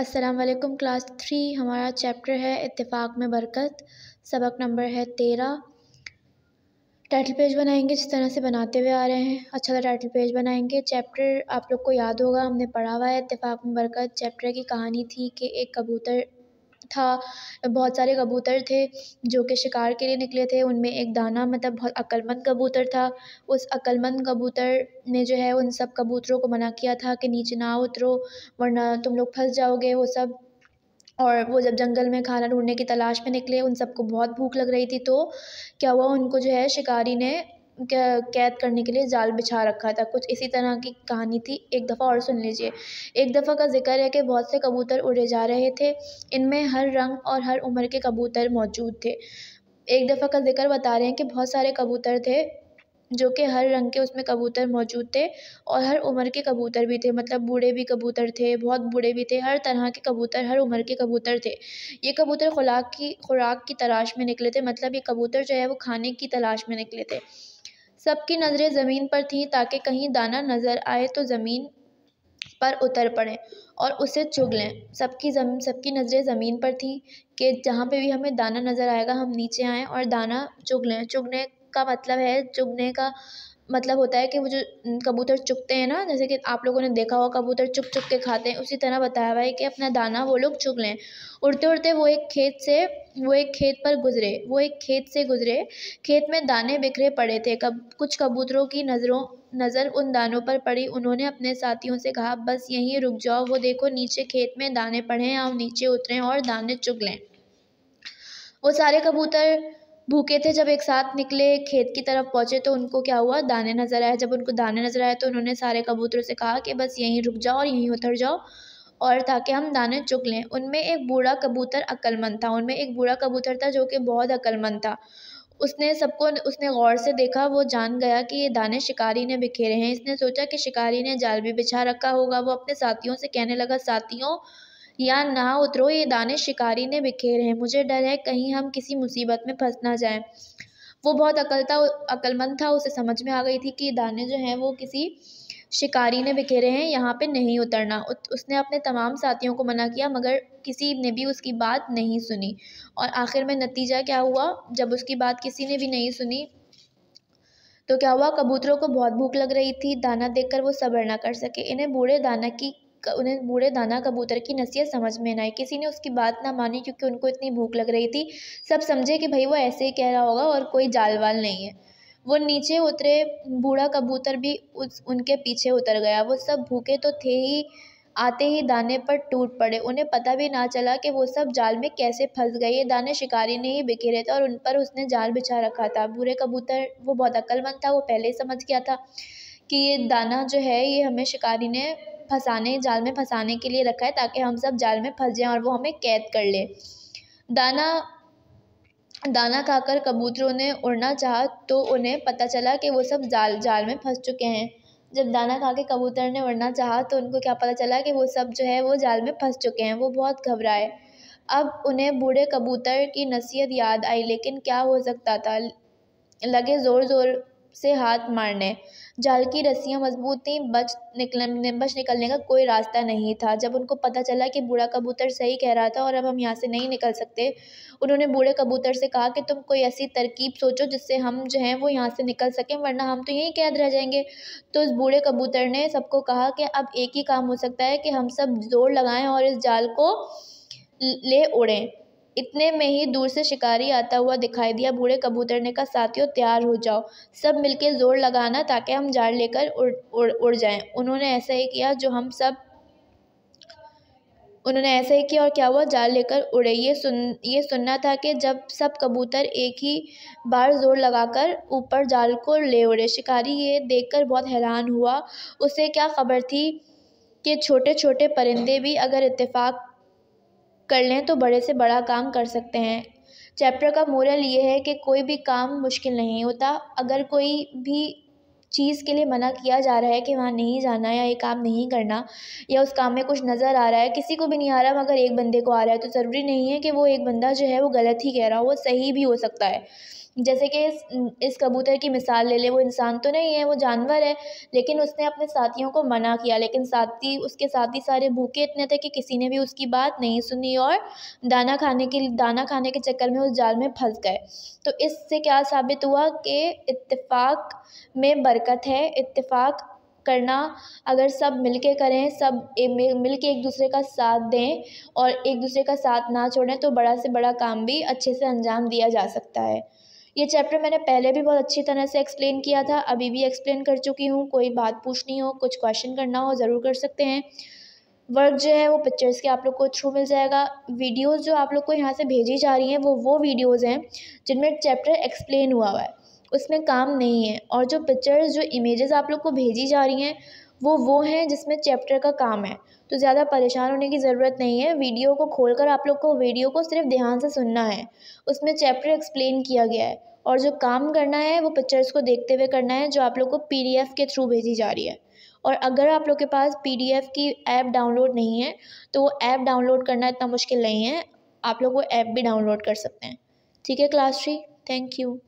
अस्सलाम वालेकुम class three हमारा चैप्टर है इत्तेफाक में बरकत सबक नंबर है तेरह टाइटल पेज बनाएंगे जिस तरह से बनाते हुए आ रहे हैं अच्छा सा टाइटल पेज बनाएंगे चैप्टर आप लोग को याद होगा हमने पढ़ा हुआ है इत्तेफाक में बरकत चैप्टर की कहानी थी कि एक कबूतर था बहुत सारे कबूतर थे जो कि शिकार के लिए निकले थे उनमें एक दाना मतलब बहुत अक्लमंद कबूतर था उस अक्लमंद कबूतर ने जो है उन सब कबूतरों को मना किया था कि नीचे ना उतरो वरना तुम लोग फंस जाओगे वो सब और वो जब जंगल में खाना ढूंढने की तलाश में निकले उन सबको बहुत भूख लग रही थी तो क्या हुआ उनको जो है शिकारी ने कैद करने के लिए जाल बिछा रखा था कुछ इसी तरह की कहानी थी एक दफ़ा और सुन लीजिए एक दफ़ा का जिक्र है कि बहुत से कबूतर उड़े जा रहे थे इनमें हर रंग और हर उम्र के कबूतर मौजूद थे एक दफ़ा का जिक्र बता रहे हैं कि बहुत सारे कबूतर थे जो कि हर रंग के उसमें कबूतर मौजूद थे और हर उम्र के कबूतर भी थे मतलब बूढ़े भी कबूतर थे बहुत बूढ़े भी थे हर तरह के कबूतर हर उम्र के कबूतर थे ये कबूतर खुराक की खुराक की तलाश में निकले थे मतलब ये कबूतर जो है वो खाने की तलाश में निकले थे सबकी नज़रें ज़मीन पर थीं ताकि कहीं दाना नज़र आए तो ज़मीन पर उतर पड़े और उसे चुग लें सबकी जमीन सबकी नज़रें ज़मीन पर थी कि जहाँ पे भी हमें दाना नज़र आएगा हम नीचे आएँ और दाना चुग लें चुगने का मतलब है चुगने का मतलब होता है कि वो जो कबूतर चुगते हैं ना जैसे कि आप लोगों ने देखा होगा कबूतर चुग चुग के खाते हैं उसी तरह बताया हुआ है कि अपना दाना वो लोग चुग लें उड़ते उड़ते वो एक खेत से वो एक खेत पर गुजरे वो एक खेत से गुजरे खेत में दाने बिखरे पड़े थे कब कुछ कबूतरों की नज़रों नज़र उन दानों पर पड़ी उन्होंने अपने साथियों से कहा बस यहीं रुक जाओ वो देखो नीचे खेत में दाने पड़े हैं आओ नीचे उतरें और दाने चुग लें वो सारे कबूतर भूखे थे जब एक साथ निकले खेत की तरफ पहुँचे तो उनको क्या हुआ दाने नज़र आए जब उनको दाने नज़र आए तो उन्होंने सारे कबूतरों से कहा कि बस यहीं रुक जाओ और यहीं उतर जाओ और ताकि हम दाने चुग लें उनमें एक बूढ़ा कबूतर अक्लमंद था उनमें एक बूढ़ा कबूतर था जो कि बहुत अक्लमंद था उसने सबको उसने गौर से देखा वो जान गया कि ये दाने शिकारी ने बिखेरे हैं इसने सोचा कि शिकारी ने जाल भी बिछा रखा होगा वो अपने साथियों से कहने लगा साथियों या ना उतरो ये दाने शिकारी ने बिखेर हैं मुझे डर है कहीं हम किसी मुसीबत में फंस ना जाएं वो बहुत अकलता अकलमंद था उसे समझ में आ गई थी कि दाने जो हैं वो किसी शिकारी ने बिखेरे हैं यहाँ पे नहीं उतरना उसने अपने तमाम साथियों को मना किया मगर किसी ने भी उसकी बात नहीं सुनी और आखिर में नतीजा क्या हुआ जब उसकी बात किसी ने भी नहीं सुनी तो क्या हुआ कबूतरों को बहुत भूख लग रही थी दाना देखकर वो सब्र ना कर सके इन्हें बूढ़े दाना की उन्हें बूढ़े दाना कबूतर की नसीहत समझ में ना आई किसी ने उसकी बात ना मानी क्योंकि उनको इतनी भूख लग रही थी सब समझे कि भाई वो ऐसे ही कह रहा होगा और कोई जाल वाल नहीं है वो नीचे उतरे बूढ़ा कबूतर भी उस उनके पीछे उतर गया वो सब भूखे तो थे ही आते ही दाने पर टूट पड़े उन्हें पता भी ना चला कि वो सब जाल में कैसे फंस गए ये दाने शिकारी ने ही बिखेरे थे और उन पर उसने जाल बिछा रखा था बूढ़े कबूतर वो बहुत अक्लमंद था वो पहले ही समझ गया था कि ये हम्म। दाना जो है ये हमें शिकारी ने फंसाने जाल में फंसाने के लिए रखा है ताकि हम सब जाल में फंस जाएं और वो हमें कैद कर ले दाना दाना खाकर कबूतरों ने उड़ना चाहा तो उन्हें पता चला कि वो सब जाल जाल में फंस चुके हैं जब दाना खा के कबूतर ने उड़ना चाहा तो उनको क्या पता चला कि वो सब जो है वो जाल में फंस चुके हैं वो बहुत घबराए अब उन्हें बूढ़े कबूतर की नसीहत याद आई लेकिन क्या हो सकता था लगे ज़ोर ज़ोर से हाथ मारने जाल की रस्सियाँ मज़बूत थीं बच निकलने बच निकलने का कोई रास्ता नहीं था जब उनको पता चला कि बूढ़ा कबूतर सही कह रहा था और अब हम यहाँ से नहीं निकल सकते उन्होंने बूढ़े कबूतर से कहा कि तुम कोई ऐसी तरकीब सोचो जिससे हम जो हैं वो यहाँ से निकल सकें वरना हम तो यहीं कैद रह जाएंगे तो उस बूढ़े कबूतर ने सबको कहा कि अब एक ही काम हो सकता है कि हम सब जोर लगाएँ और इस जाल को ले उड़ें इतने में ही दूर से शिकारी आता हुआ दिखाई दिया बूढ़े कबूतर ने कहा साथियों तैयार हो जाओ सब मिलकर ज़ोर लगाना ताकि हम जाल लेकर उड़ उड़ उड़ जाएं उन्होंने ऐसा ही किया जो हम सब उन्होंने ऐसा ही किया और क्या हुआ जाल लेकर उड़े ये सुन ये सुनना था कि जब सब कबूतर एक ही बार जोर लगाकर ऊपर जाल को ले उड़े शिकारी ये देखकर बहुत हैरान हुआ उसे क्या खबर थी कि छोटे छोटे परिंदे भी अगर इत्तेफाक कर लें तो बड़े से बड़ा काम कर सकते हैं चैप्टर का मोरल ये है कि कोई भी काम मुश्किल नहीं होता अगर कोई भी चीज़ के लिए मना किया जा रहा है कि वहाँ नहीं जाना या ये काम नहीं करना या उस काम में कुछ नज़र आ रहा है किसी को भी नहीं आ रहा मगर एक बंदे को आ रहा है तो ज़रूरी नहीं है कि वो एक बंदा जो है वो गलत ही कह रहा हो वो सही भी हो सकता है जैसे कि इस इस कबूतर की मिसाल ले लें वो इंसान तो नहीं है वो जानवर है लेकिन उसने अपने साथियों को मना किया लेकिन साथी उसके साथी सारे भूखे इतने थे कि किसी ने भी उसकी बात नहीं सुनी और दाना खाने के दाना खाने के चक्कर में उस जाल में फंस गए तो इससे क्या साबित हुआ कि इतफाक़ में बरकत है इतफाक़ करना अगर सब मिल के करें सब मिल के एक दूसरे का साथ दें और एक दूसरे का साथ ना छोड़ें तो बड़ा से बड़ा काम भी अच्छे से अंजाम दिया जा सकता है ये चैप्टर मैंने पहले भी बहुत अच्छी तरह से एक्सप्लेन किया था अभी भी एक्सप्लेन कर चुकी हूँ कोई बात पूछनी हो कुछ क्वेश्चन करना हो ज़रूर कर सकते हैं वर्क जो है वो पिक्चर्स के आप लोग को थ्रू मिल जाएगा वीडियोज़ जो आप लोग को यहाँ से भेजी जा रही हैं वो वो वीडियोज़ हैं जिनमें चैप्टर एक्सप्लेन हुआ हुआ है उसमें काम नहीं है और जो पिक्चर्स जो इमेजेस आप लोग को भेजी जा रही हैं वो वो हैं जिसमें चैप्टर का काम है तो ज़्यादा परेशान होने की ज़रूरत नहीं है वीडियो को कर आप लोग को वीडियो को सिर्फ ध्यान से सुनना है उसमें चैप्टर एक्सप्लेन किया गया है और जो काम करना है वो पिक्चर्स को देखते हुए करना है जो आप लोग को पी के थ्रू भेजी जा रही है और अगर आप लोग के पास पी की ऐप डाउनलोड नहीं है तो वो ऐप डाउनलोड करना इतना मुश्किल नहीं है आप लोग वो ऐप भी डाउनलोड कर सकते हैं ठीक है क्लास थ्री थैंक यू